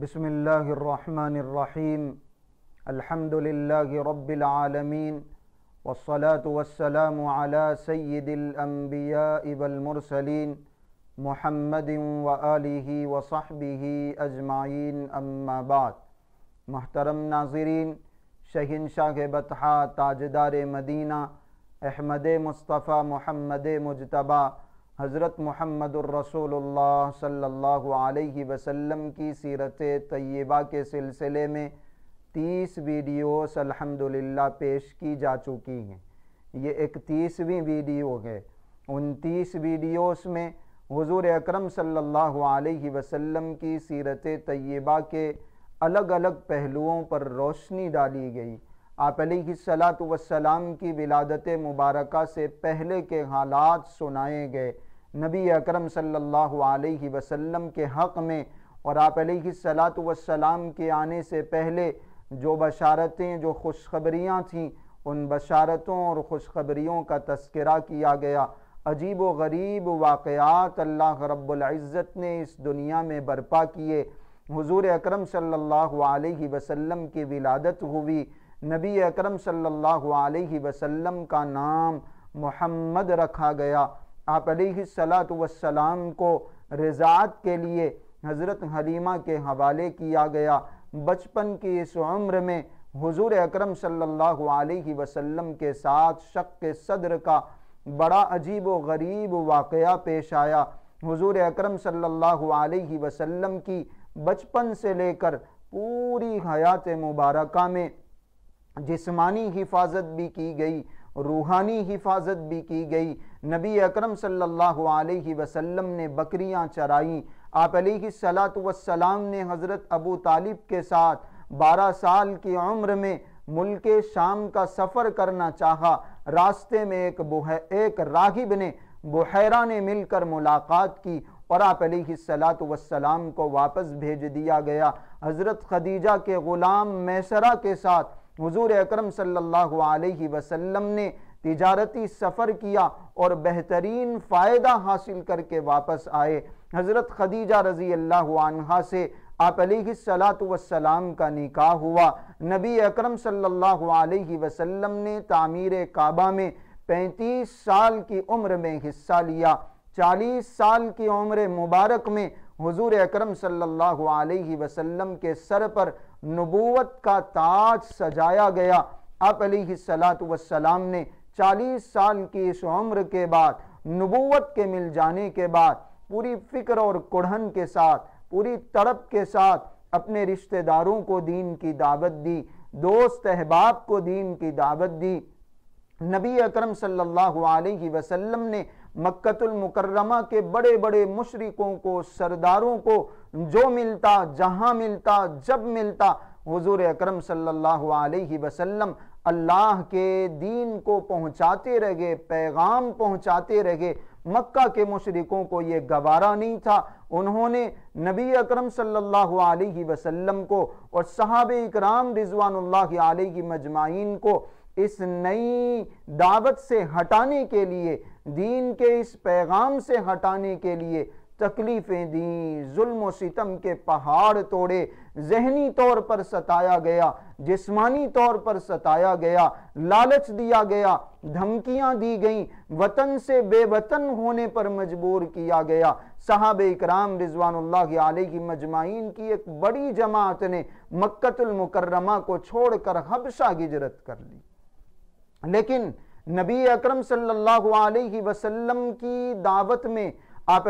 बिसमीम अल्हम्दुलिल्लाहि रब्बिल आलमीन वस्सलातु वस्सलामु अला सय्यिदिल अम्बिया वल मुरसलीन मुहम्मदिन व आलिहि व सहबिहि अजमाइन अम्मा बाद मोहतरम नाजरीन शहिन शाह बतहा ताजदार Medina Ahmad Mustafa Muhammad Mujtaba हज़रत मोहम्मद सल्लल्लाहु अलैहि वसल्लम की सीरत तय्यबा के सिलसिले में तीस वीडियोस अल्हम्दुलिल्लाह पेश की जा चुकी हैं ये इकतीसवीं वीडियो है उन तीस वीडियोस में हुजूर अकरम सल्लल्लाहु अलैहि वसल्लम की सीरत तय्यबा के अलग अलग पहलुओं पर रोशनी डाली गई आप सलात वसलाम की विलादत मुबारक से पहले के हालात सुनाए गए नबी अकरम सल्लल्लाहु अलैहि वसल्लम के हक़ में और आप सलात वसलाम के आने से पहले जो बशारतें जो खुशखबरियाँ थीं उन बशारतों और खुशखबरियों का तस्करा किया गया अजीब व गरीब वाक़ात अल्लाह रब्ज़त ने इस दुनिया में बर्पा किए हुजूर अकरम सल्लल्लाहु अलैहि वसल्लम की विलादत हुई नबी अकरम सल्लल्लाहु अलैहि वसल्लम का नाम मोहम्मद रखा गया आप सलात वसलाम को रज़ात के लिए हज़रत हलीमा के हवाले किया गया बचपन की इस उम्र में हुजूर अकरम सल्लल्लाहु अलैहि वसल्लम के साथ शक के सदर का बड़ा अजीब व गरीब वाक़ पेश आया हुजूर अकरम सल्लल्लाहु अलैहि वसल्लम की बचपन से लेकर पूरी हयात मुबारक में जिस्मानी हिफाजत भी की गई रूहानी हिफाजत भी की गई नबी अकरम सल्लल्लाहु अलैहि वसल्लम ने बकरियां चराई आप सलात वसलाम ने हज़रत अबू तालिब के साथ बारह साल की उम्र में मुल्क शाम का सफ़र करना चाहा रास्ते में एक बुह एक रागिब ने बुहरा ने मिलकर मुलाकात की और आप सलात वसलाम को वापस भेज दिया गया हज़रत खदीजा के ग़ुलाम मैसरा के साथ हजूर अक्रम सल्लल्लाहु अलैहि वसल्लम ने तजारती सफ़र किया और बेहतरीन फ़ायदा हासिल करके वापस आए हज़रत खदीजा रज़ी अल्लाह से आप सलात वसलाम का निकाह हुआ नबी अकरम सल्लल्लाहु अलैहि वसल्लम ने तामीर काबा में 35 साल की उम्र में हिस्सा लिया 40 साल की उम्र मुबारक में हुजूर अकरम सल्लल्लाहु अलैहि वसल्लम के सर पर नबूवत का ताज सजाया गया आप सलात वसलाम ने चालीस साल की इस उम्र के बाद नबूवत के मिल जाने के बाद पूरी फिक्र और कुढ़न के साथ पूरी तड़प के साथ अपने रिश्तेदारों को दीन की दावत दी दोस्त अहबाब को दीन की दावत दी नबी अकरम सल्लल्लाहु अलैहि वसल्लम ने मक्तुलमकरमा के बड़े बड़े मुशरिकों को सरदारों को जो मिलता जहाँ मिलता जब मिलता हुजूर अकरम सल्लल्लाहु अलैहि वसल्लम अल्लाह के दीन को पहुंचाते रह गए पैगाम पहुंचाते रह गए मक्का के मशरकों को ये गवारा नहीं था उन्होंने नबी अकरम सल्लल्लाहु अलैहि वसल्लम को और साहब इकराम रिजवानुल्लाह अलैहि मजमाइन को इस नई दावत से हटाने के लिए दीन के इस पैगाम से हटाने के लिए तकलीफ़ें दी जुल्म सितम के पहाड़ तोड़े जहनी तौर पर सताया गया जिस्मानी तौर पर सताया गया लालच दिया गया धमकियां दी गईं वतन से बेवतन होने पर मजबूर किया गया साहब इकराम रिजवानल्ला की मजमाइन की एक बड़ी जमात ने मक्तुलमकरमा को छोड़कर हबशा हिजरत कर ली लेकिन नबी अकरम सल्लल्लाहु अलैहि वसल्लम की दावत में आप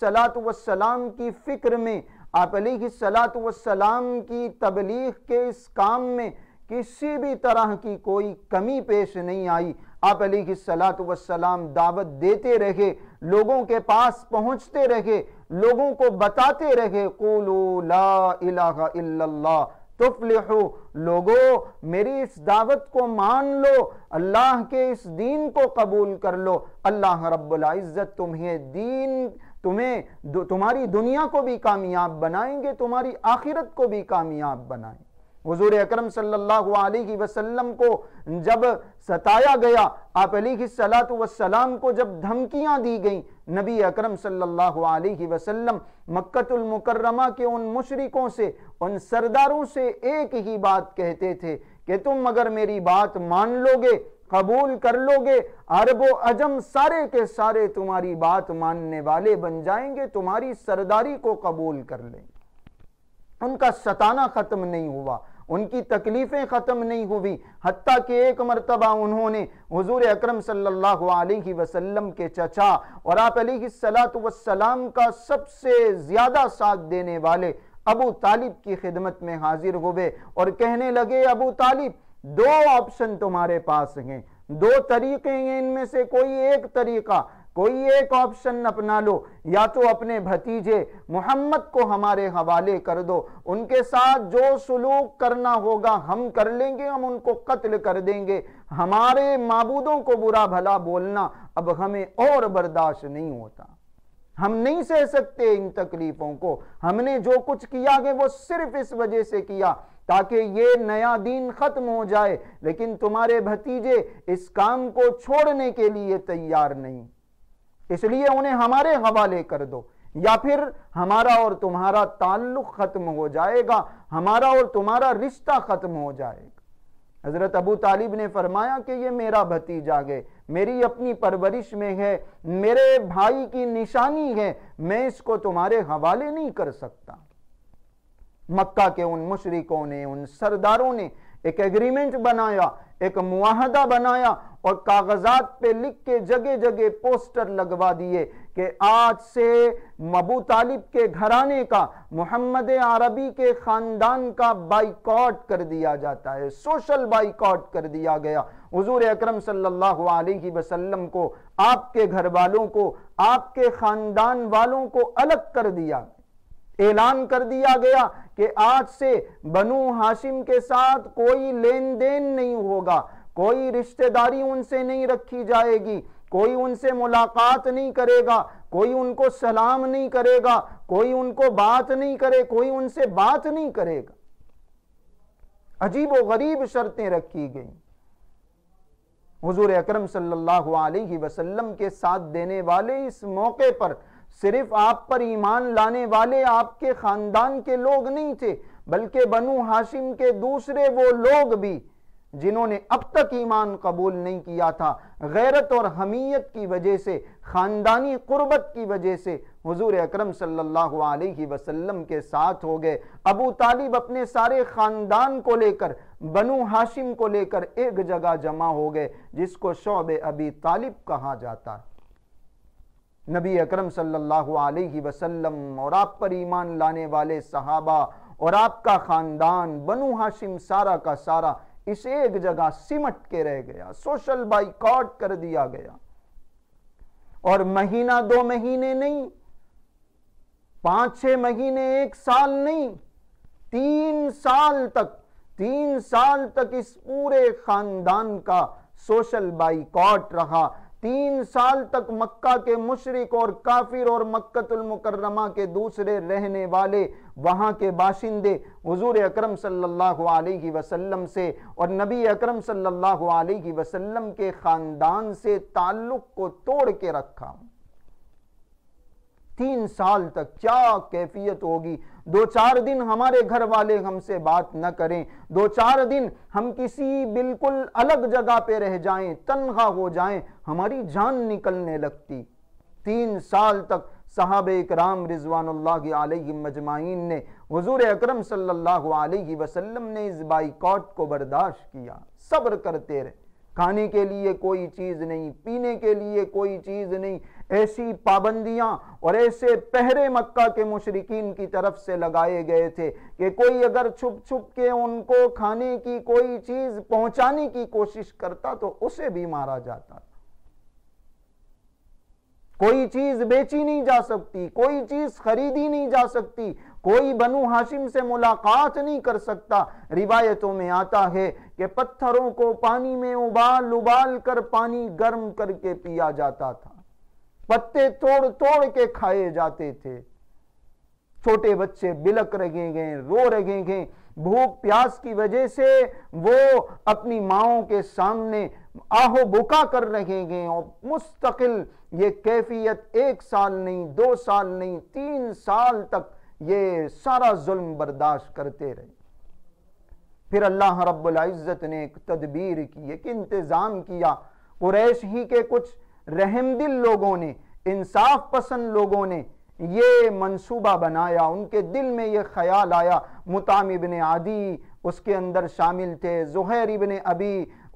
सलात वसलाम की फ़िक्र में आप सलात वसलाम की तबलीग के इस काम में किसी भी तरह की कोई कमी पेश नहीं आई आप सलात वसलाम दावत देते रहे लोगों के पास पहुंचते रहे लोगों को बताते रहे कोलो तुफलिहो लोगो मेरी इस दावत को मान लो अल्लाह के इस दीन को कबूल कर लो अल्लाह रब्बुल इज़्ज़त तुम्हें दीन तुम्हें तुम्हारी दुनिया को भी कामयाब बनाएंगे तुम्हारी आखिरत को भी कामयाब बनाएंगे हजूर अक्रम सल्लाम को जब सताया गया आप सलात वसलाम को जब धमकियां दी गई नबी अक्रम वसलम मक्तुलमकरमा के उन मुशरकों से उन सरदारों से एक ही बात कहते थे कि तुम अगर मेरी बात मान लोगे कबूल कर लोगे अरबो अजम सारे के सारे तुम्हारी बात मानने वाले बन जाएंगे तुम्हारी सरदारी को कबूल कर लेंगे उनका सताना खत्म नहीं हुआ उनकी तकलीफ़ें ख़त्म नहीं हुई हती कि एक मरतबा उन्होंने हजूर अक्रम अलैहि वसल्लम के चचा और आप सलाम का सबसे ज़्यादा साथ देने वाले अबू तालिब की खिदमत में हाजिर हुए और कहने लगे अबू तालिब दो ऑप्शन तुम्हारे पास हैं दो तरीके हैं इनमें से कोई एक तरीका कोई एक ऑप्शन अपना लो या तो अपने भतीजे मोहम्मद को हमारे हवाले कर दो उनके साथ जो सलूक करना होगा हम कर लेंगे हम उनको कत्ल कर देंगे हमारे मबूदों को बुरा भला बोलना अब हमें और बर्दाश्त नहीं होता हम नहीं सह सकते इन तकलीफों को हमने जो कुछ किया है वो सिर्फ इस वजह से किया ताकि ये नया दिन ख़त्म हो जाए लेकिन तुम्हारे भतीजे इस काम को छोड़ने के लिए तैयार नहीं इसलिए उन्हें हमारे हवाले कर दो या फिर हमारा और तुम्हारा ताल्लुक ख़त्म हो जाएगा हमारा और तुम्हारा रिश्ता ख़त्म हो जाएगा हज़रत अबू तालिब ने फरमाया कि ये मेरा भतीजा है मेरी अपनी परवरिश में है मेरे भाई की निशानी है मैं इसको तुम्हारे हवाले नहीं कर सकता मक्का के उन मुशरकों ने उन सरदारों ने एक एग्रीमेंट बनाया एक मुआहदा बनाया और कागजात पे लिख के जगह जगह पोस्टर लगवा दिए कि आज से मबू तालिब के घराने का मोहम्मद अरबी के ख़ानदान का बाइकॉट कर दिया जाता है सोशल बाइकॉट कर दिया गया हजूर अक्रम सल्लल्लाहु वसल्लम को आपके घर वालों को आपके ख़ानदान वालों को अलग कर दिया ऐलान कर दिया गया कि आज से बनु हाशिम के साथ कोई लेन देन नहीं होगा कोई रिश्तेदारी उनसे नहीं रखी जाएगी कोई उनसे मुलाकात नहीं करेगा कोई उनको सलाम नहीं करेगा कोई उनको बात नहीं करे कोई उनसे बात नहीं करेगा अजीब व गरीब शर्तें रखी गई हुजूर अकरम सल्लल्लाहु अलैहि वसल्लम के साथ देने वाले इस मौके पर सिर्फ आप पर ईमान लाने वाले आपके खानदान के लोग नहीं थे बल्कि बनू हाशिम के दूसरे वो लोग भी जिन्होंने अब तक ईमान कबूल नहीं किया था गैरत और हमीयत की वजह से ख़ानदानी कुर्बत की वजह से हुजूर अकरम सल्लल्लाहु अलैहि वसल्लम के साथ हो गए अबू तालिब अपने सारे ख़ानदान को लेकर बनु हाशिम को लेकर एक जगह जमा हो गए जिसको शोब अबी तालिब कहा जाता है नबी अकरम सल्लल्लाहु अलैहि वसल्लम और आप पर ईमान लाने वाले सहाबा और आपका ख़ानदान बनु हाशिम सारा का सारा इस एक जगह सिमट के रह गया सोशल बाइकॉट कर दिया गया और महीना दो महीने नहीं पांच छह महीने एक साल नहीं तीन साल तक तीन साल तक इस पूरे खानदान का सोशल बाइकॉट रहा तीन साल तक मक्का के मुशरक और काफिर और मुकर्रमा के दूसरे रहने वाले वहाँ के बाशिंदे हजूर अक्रम सल्लल्लाहु अलैहि वसल्लम से और नबी अक्रम सल्लल्लाहु अलैहि वसल्लम के ख़ानदान से ताल्लुक़ को तोड़ के रखा तीन साल तक क्या कैफियत होगी दो चार दिन हमारे घर वाले हमसे बात न करें दो चार दिन हम किसी बिल्कुल अलग जगह पे रह जाएं तनखा हो जाएं हमारी जान निकलने लगती तीन साल तक साहब इक्राम रिजवान मजमाइन ने हजूर अक्रम सल्ला वसलम ने इस बाइकॉट को बर्दाश्त किया सब्र करते रहे खाने के लिए कोई चीज़ नहीं पीने के लिए कोई चीज़ नहीं ऐसी पाबंदियां और ऐसे पहरे मक्का के मुशरकिन की तरफ से लगाए गए थे कि कोई अगर छुप छुप के उनको खाने की कोई चीज़ पहुंचाने की कोशिश करता तो उसे भी मारा जाता था कोई चीज बेची नहीं जा सकती कोई चीज खरीदी नहीं जा सकती कोई बनु हाशिम से मुलाकात नहीं कर सकता रिवायतों में आता है कि पत्थरों को पानी में उबाल उबाल कर पानी गर्म करके पिया जाता था पत्ते तोड़ तोड़ के खाए जाते थे छोटे बच्चे बिलक रहे गए रो रहे गए भूख प्यास की वजह से वो अपनी माओ के सामने आहो बुका कर रहे गए और मुस्तकिल ये कैफियत एक साल नहीं दो साल नहीं तीन साल तक ये सारा जुल्म बर्दाश्त करते रहे फिर अल्लाह रब्ज़त ने एक तदबीर की एक इंतज़ाम किया कुरैश ही के कुछ रहमदिल लोगों ने इंसाफ पसंद लोगों ने ये मंसूबा बनाया उनके दिल में ये ख्याल आया मुताम इबन आदि उसके अंदर शामिल थे जहर इबन अबी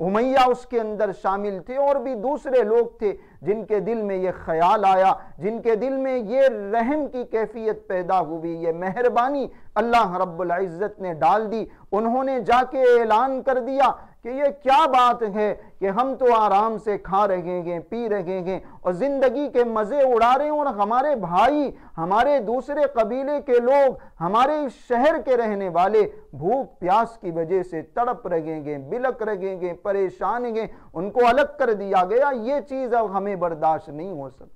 उमैया उसके अंदर शामिल थे और भी दूसरे लोग थे जिनके दिल में ये ख्याल आया जिनके दिल में ये रहम की कैफियत पैदा हुई ये मेहरबानी अल्लाह इज़्ज़त ने डाल दी उन्होंने जाके ऐलान कर दिया कि ये क्या बात है कि हम तो आराम से खा रहे हैं पी रहे हैं और ज़िंदगी के मज़े उड़ा रहे हैं और हमारे भाई हमारे दूसरे कबीले के लोग हमारे शहर के रहने वाले भूख प्यास की वजह से तड़प हैं बिलक रहेंगे परेशान हैं उनको अलग कर दिया गया ये चीज़ अब हमें बर्दाश्त नहीं हो सकती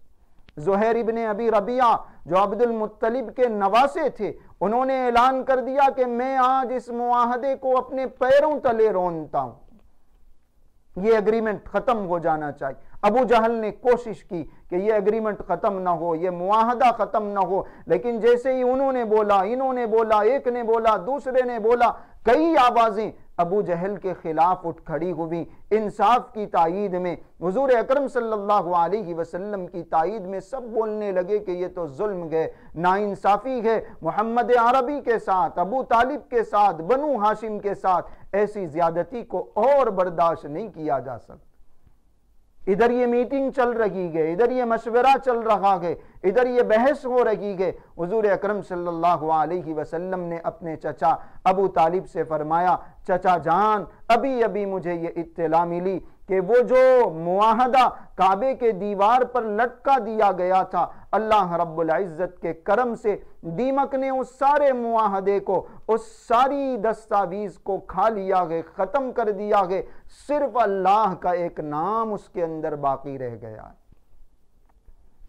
जहर इबन अबी रबिया जो अब्दुल मुत्तलिब के नवासे थे उन्होंने ऐलान कर दिया कि मैं आज इस मुआहदे को अपने पैरों तले रोनता हूं यह एग्रीमेंट खत्म हो जाना चाहिए अबू जहल ने कोशिश की कि यह एग्रीमेंट खत्म ना हो यह मुआहदा खत्म ना हो लेकिन जैसे ही उन्होंने बोला इन्होंने बोला एक ने बोला दूसरे ने बोला कई आवाज़ें अबू जहल के खिलाफ उठ खड़ी हुई इंसाफ की तइद में हजूर अक्रम सल्लल्लाहु की तइद में सब बोलने लगे कि ये तो जुल्म है नाइंसाफ़ी है मोहम्मद अरबी के साथ अबू तालिब के साथ बनु हाशिम के साथ ऐसी ज़्यादती को और बर्दाश्त नहीं किया जा सकता इधर ये मीटिंग चल रही है इधर ये मशवरा चल रहा है इधर ये बहस हो रही है हजूर अक्रम सल्लल्लाहु अलैहि वसल्लम ने अपने चचा अबू तालिब से फरमाया चचा जान अभी अभी मुझे ये इत्तला मिली कि वो जो मुआहदा काबे के दीवार पर लटका दिया गया था अल्लाह रब्ज़त के करम से दीमक ने उस सारे मुआहदे को उस सारी दस्तावीज़ को खा लिया गया ख़त्म कर दिया गया सिर्फ अल्लाह का एक नाम उसके अंदर बाकी रह गया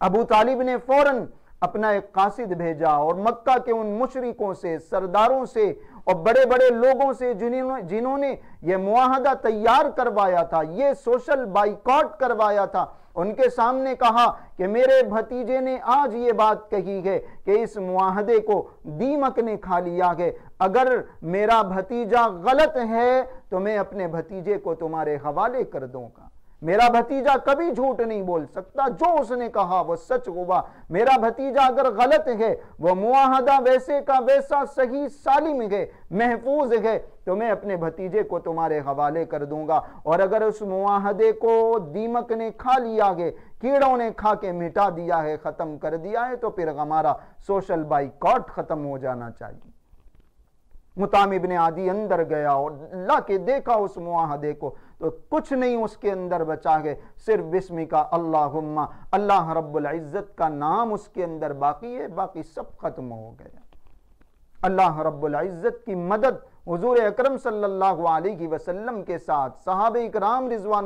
अबू तालिब ने फ़ौरन अपना एक कासिद भेजा और मक्का के उन मुशरकों से सरदारों से और बड़े बड़े लोगों से जिन्होंने जिन्होंने ये मुआहदा तैयार करवाया था ये सोशल बाइकॉट करवाया था उनके सामने कहा कि मेरे भतीजे ने आज ये बात कही है कि इस मुआहदे को दीमक ने खा लिया है अगर मेरा भतीजा गलत है तो मैं अपने भतीजे को तुम्हारे हवाले कर दूंगा मेरा भतीजा कभी झूठ नहीं बोल सकता जो उसने कहा वह सच होगा मेरा भतीजा अगर गलत है वह मुआहदा वैसे का वैसा सही सालिम है महफूज है तो मैं अपने भतीजे को तुम्हारे हवाले कर दूंगा और अगर उस मुआहदे को दीमक ने खा लिया है कीड़ों ने खा के मिटा दिया है ख़त्म कर दिया है तो फिर हमारा सोशल बाइकॉट ख़त्म हो जाना चाहिए मुताम इबन आदि अंदर गया और अल्लाह के देखा उस मुआहदे को तो कुछ नहीं उसके अंदर बचा गए सिर्फ बिस्मी का अल्लाहुम्मा अल्लाह रब्बुल इज़्ज़त का नाम उसके अंदर बाकी है बाकी सब खत्म हो गया अल्लाह रब्बुल इज़्ज़त की मदद हजूर अक्रम सल्लाम के साथ साहब इकराम रिजवान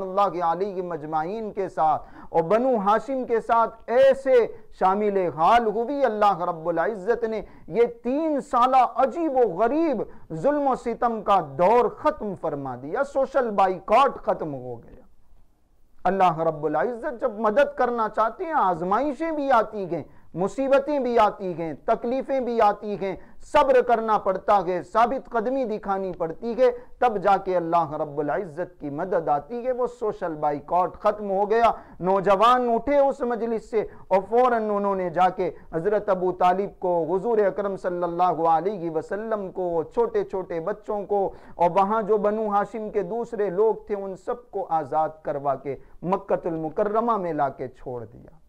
मजमाइन के साथ और बनु हाशिम के साथ ऐसे शामिल हाल हुई अल्लाह रब्ज़त ने ये तीन साल अजीब व गरीब जुल्म सितम का दौर ख़त्म फरमा दिया सोशल बाइकॉट ख़त्म हो गया अल्लाह रब्ज़त जब मदद करना चाहते हैं आजमाइशें भी आती गई मुसीबतें भी आती हैं तकलीफ़ें भी आती हैं सब्र करना पड़ता है साबित कदमी दिखानी पड़ती है तब जाके अल्लाह रब्बुल इज़्ज़त की मदद आती है वो सोशल बाइकआउट ख़त्म हो गया नौजवान उठे उस मजलिस से और फ़ौर उन्होंने जाके हज़रत अबू तालिब को हजूर अक्रम सल्लल्लाहु अलैहि वसल्लम को छोटे छोटे बच्चों को और वहाँ जो बनू हाशिम के दूसरे लोग थे उन सबको आज़ाद करवा के मक्तुलमकरमा में ला के छोड़ दिया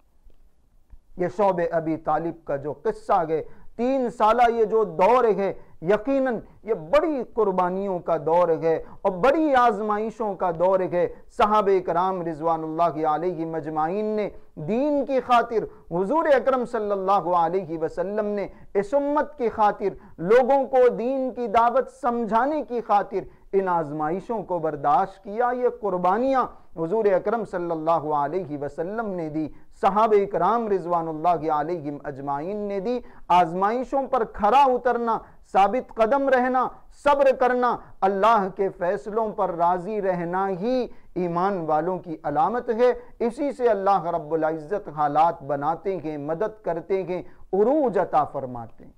ये शोब अबी तालिब का जो किस्सा है तीन साल ये जो दौर है यकीनन ये बड़ी कुर्बानियों का दौर है और बड़ी आजमाइशों का दौर है साहब कराम रिजवान की मजमाइन ने दीन की खातिर हजूर अकरम सम ने इस उम्मत की खातिर लोगों को दीन की दावत समझाने की खातिर इन आजमाइशों को बर्दाश्त किया ये कुर्बानियाँ हजूर अक्रम सल्ला अलैहि ने दी साहब कराम रिजवान अजमाइन ने दी आजमाइशों पर खरा उतरना साबित कदम रहना सब्र करना अल्लाह के फैसलों पर राज़ी रहना ही ईमान वालों की अलामत है इसी से अल्लाह रब्ज़त हालात बनाते हैं मदद करते हैं उरूज अता फरमाते हैं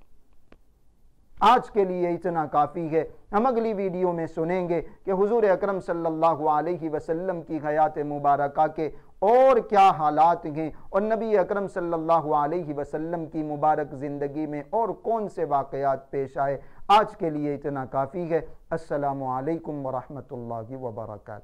आज के लिए इतना काफ़ी है हम अगली वीडियो में सुनेंगे कि हुजूर अकरम सल्लल्लाहु अलैहि वसल्लम की हयात मुबारका के और क्या हालात हैं और नबी अकरम सल्लल्लाहु अलैहि वसल्लम की मुबारक ज़िंदगी में और कौन से वाकयात पेश आए आज के लिए इतना काफ़ी है असलकम वरहमल वर्का